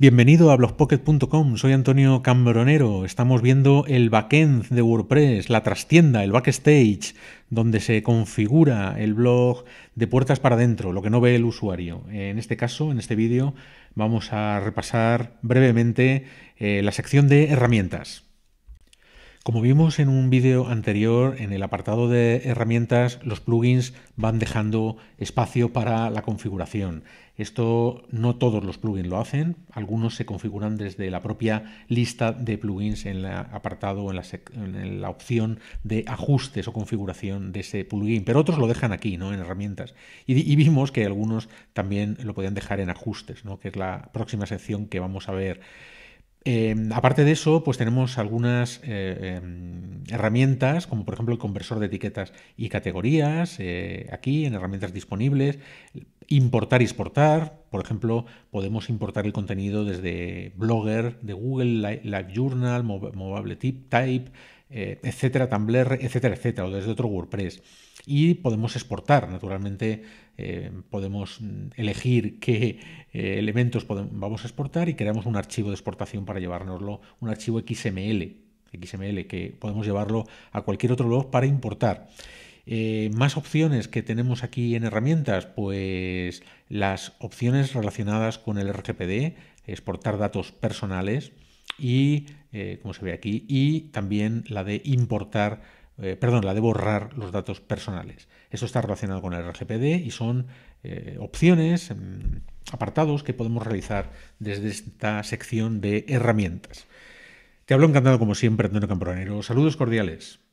Bienvenido a blogpocket.com, soy Antonio Cambronero. Estamos viendo el backend de WordPress, la trastienda, el backstage, donde se configura el blog de puertas para adentro, lo que no ve el usuario. En este caso, en este vídeo, vamos a repasar brevemente eh, la sección de herramientas. Como vimos en un vídeo anterior, en el apartado de herramientas, los plugins van dejando espacio para la configuración. Esto no todos los plugins lo hacen, algunos se configuran desde la propia lista de plugins en el apartado, en la, en la, opción de ajustes o configuración de ese plugin, pero otros lo dejan aquí, ¿no? en herramientas. Y, vimos que algunos también lo podían dejar en ajustes, ¿no? que es la próxima sección que vamos a ver. Em, aparte de eso, pues tenemos algunas eh, em, herramientas, como por ejemplo el conversor de etiquetas y categorías, eh, aquí en herramientas disponibles, importar y exportar. Por ejemplo, podemos importar el contenido desde Blogger, de Google, Live Journal, Movable Type, eh, etcétera, Tumblr, etcétera, etcétera, o desde otro WordPress. Y podemos exportar, naturalmente, eh, podemos mm, elegir qué eh, elementos vamos a exportar y creamos un archivo de exportación para llevárnoslo, un archivo XML, XML que podemos llevarlo a cualquier otro blog para importar. Eh, más opciones que tenemos aquí en herramientas, pues las opciones relacionadas con el RGPD, exportar datos personales y, eh, como se ve aquí, y también la de importar, eh, perdón, la de borrar los datos personales. Eso está relacionado con el RGPD y son opciones, mm, apartados que podemos realizar desde esta sección de herramientas. Te hablo encantado como siempre, Antonio Camporanero. Saludos cordiales.